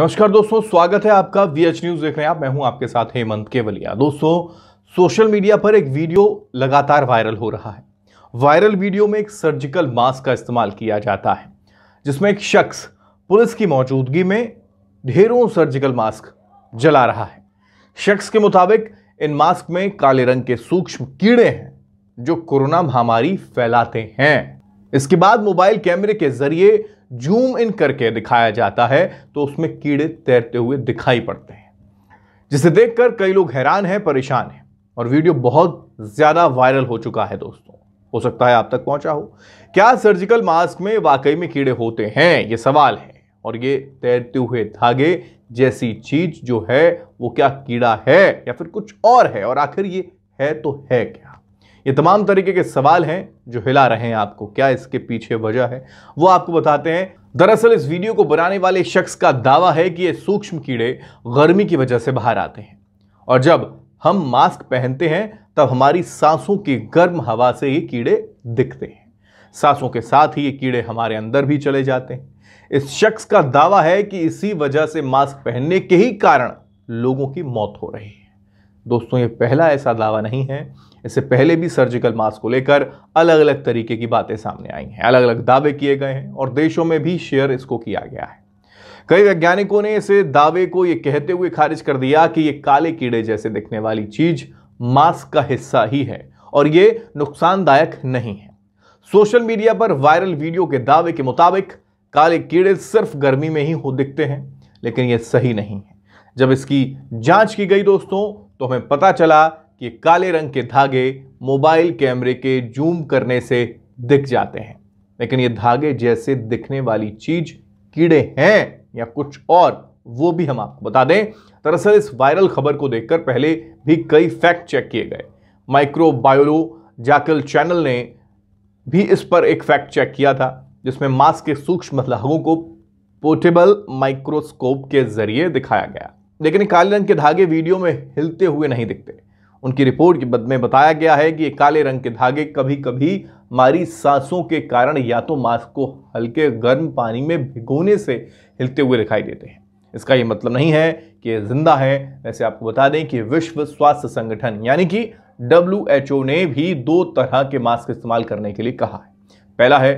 नमस्कार दोस्तों स्वागत है आपका वी एच न्यूज देख रहे हैं आप मैं हूं आपके साथ हेमंत केवलिया दोस्तों सोशल मीडिया पर एक वीडियो लगातार वायरल हो रहा है वायरल वीडियो में एक सर्जिकल मास्क का इस्तेमाल किया जाता है जिसमें एक शख्स पुलिस की मौजूदगी में ढेरों सर्जिकल मास्क जला रहा है शख्स के मुताबिक इन मास्क में काले रंग के सूक्ष्म कीड़े हैं जो कोरोना महामारी फैलाते हैं इसके बाद मोबाइल कैमरे के जरिए जूम इन करके दिखाया जाता है तो उसमें कीड़े तैरते हुए दिखाई पड़ते हैं जिसे देखकर कई लोग हैरान हैं परेशान हैं और वीडियो बहुत ज़्यादा वायरल हो चुका है दोस्तों हो सकता है आप तक पहुंचा हो क्या सर्जिकल मास्क में वाकई में कीड़े होते हैं ये सवाल है और ये तैरते हुए धागे जैसी चीज जो है वो क्या कीड़ा है या फिर कुछ और है और आखिर ये है तो है क्या ये तमाम तरीके के सवाल हैं जो हिला रहे हैं आपको क्या इसके पीछे वजह है वो आपको बताते हैं दरअसल इस वीडियो को बनाने वाले शख्स का दावा है कि ये सूक्ष्म कीड़े गर्मी की वजह से बाहर आते हैं और जब हम मास्क पहनते हैं तब हमारी सांसों की गर्म हवा से ये कीड़े दिखते हैं सांसों के साथ ही ये कीड़े हमारे अंदर भी चले जाते हैं इस शख्स का दावा है कि इसी वजह से मास्क पहनने के ही कारण लोगों की मौत हो रही है दोस्तों ये पहला ऐसा दावा नहीं है इससे पहले भी सर्जिकल मास्क को लेकर अलग अलग तरीके की बातें सामने आई हैं अलग अलग दावे किए गए हैं और देशों में भी शेयर इसको किया गया है कई वैज्ञानिकों ने इसे दावे को ये कहते हुए खारिज कर दिया कि ये काले कीड़े जैसे दिखने वाली चीज मास्क का हिस्सा ही है और ये नुकसानदायक नहीं है सोशल मीडिया पर वायरल वीडियो के दावे के मुताबिक काले कीड़े सिर्फ गर्मी में ही हो दिखते हैं लेकिन ये सही नहीं है जब इसकी जांच की गई दोस्तों तो हमें पता चला कि काले रंग के धागे मोबाइल कैमरे के जूम करने से दिख जाते हैं लेकिन ये धागे जैसे दिखने वाली चीज कीड़े हैं या कुछ और वो भी हम आपको बता दें दरअसल इस वायरल खबर को देखकर पहले भी कई फैक्ट चेक किए गए माइक्रोबायोलो जैकल चैनल ने भी इस पर एक फैक्ट चेक किया था जिसमें मास्क के सूक्ष्म लाहों को पोर्टेबल माइक्रोस्कोप के जरिए दिखाया गया लेकिन काले रंग के धागे वीडियो में हिलते हुए नहीं दिखते उनकी रिपोर्ट के में बताया गया है कि काले रंग के धागे कभी कभी मारी सांसों के कारण या तो मास्क को हल्के गर्म पानी में भिगोने से हिलते हुए दिखाई देते हैं इसका ये मतलब नहीं है कि जिंदा है वैसे आपको बता दें कि विश्व स्वास्थ्य संगठन यानी कि डब्ल्यू ने भी दो तरह के मास्क इस्तेमाल करने के लिए कहा है पहला है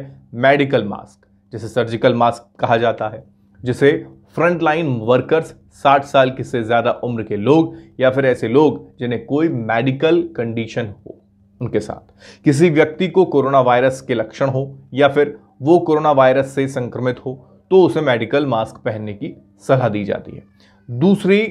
मेडिकल मास्क जिसे सर्जिकल मास्क कहा जाता है जिसे फ्रंट लाइन वर्कर्स 60 साल की से ज़्यादा उम्र के लोग या फिर ऐसे लोग जिन्हें कोई मेडिकल कंडीशन हो उनके साथ किसी व्यक्ति को कोरोना वायरस के लक्षण हो या फिर वो कोरोना वायरस से संक्रमित हो तो उसे मेडिकल मास्क पहनने की सलाह दी जाती है दूसरी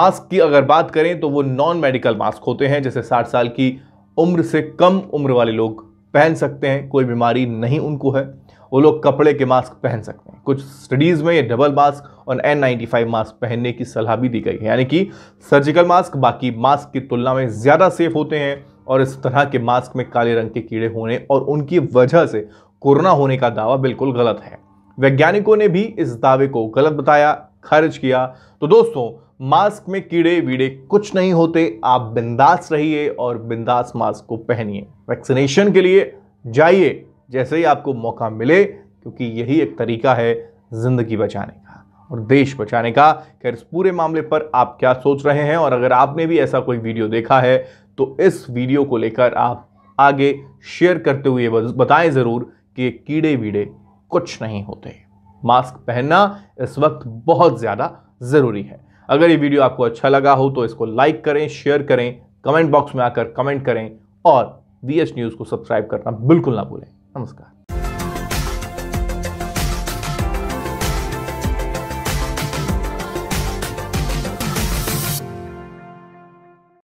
मास्क की अगर बात करें तो वो नॉन मेडिकल मास्क होते हैं जैसे 60 साल की उम्र से कम उम्र वाले लोग पहन सकते हैं कोई बीमारी नहीं उनको है वो लोग कपड़े के मास्क पहन सकते हैं कुछ स्टडीज़ में ये डबल मास्क और एन नाइन्टी मास्क पहनने की सलाह भी दी गई है यानी कि सर्जिकल मास्क बाकी मास्क की तुलना में ज़्यादा सेफ होते हैं और इस तरह के मास्क में काले रंग के कीड़े होने और उनकी वजह से कोरोना होने का दावा बिल्कुल गलत है वैज्ञानिकों ने भी इस दावे को गलत बताया खारिज किया तो दोस्तों मास्क में कीड़े वीड़े कुछ नहीं होते आप बिंदास रहिए और बिंदास मास्क को पहनिए वैक्सीनेशन के लिए जाइए जैसे ही आपको मौका मिले क्योंकि यही एक तरीका है ज़िंदगी बचाने का और देश बचाने का खैर इस पूरे मामले पर आप क्या सोच रहे हैं और अगर आपने भी ऐसा कोई वीडियो देखा है तो इस वीडियो को लेकर आप आगे शेयर करते हुए बताएं ज़रूर कि कीड़े वीड़े कुछ नहीं होते मास्क पहनना इस वक्त बहुत ज़्यादा ज़रूरी है अगर ये वीडियो आपको अच्छा लगा हो तो इसको लाइक करें शेयर करें कमेंट बॉक्स में आकर कमेंट करें और वी न्यूज़ को सब्सक्राइब करना बिल्कुल ना भूलें नमस्कार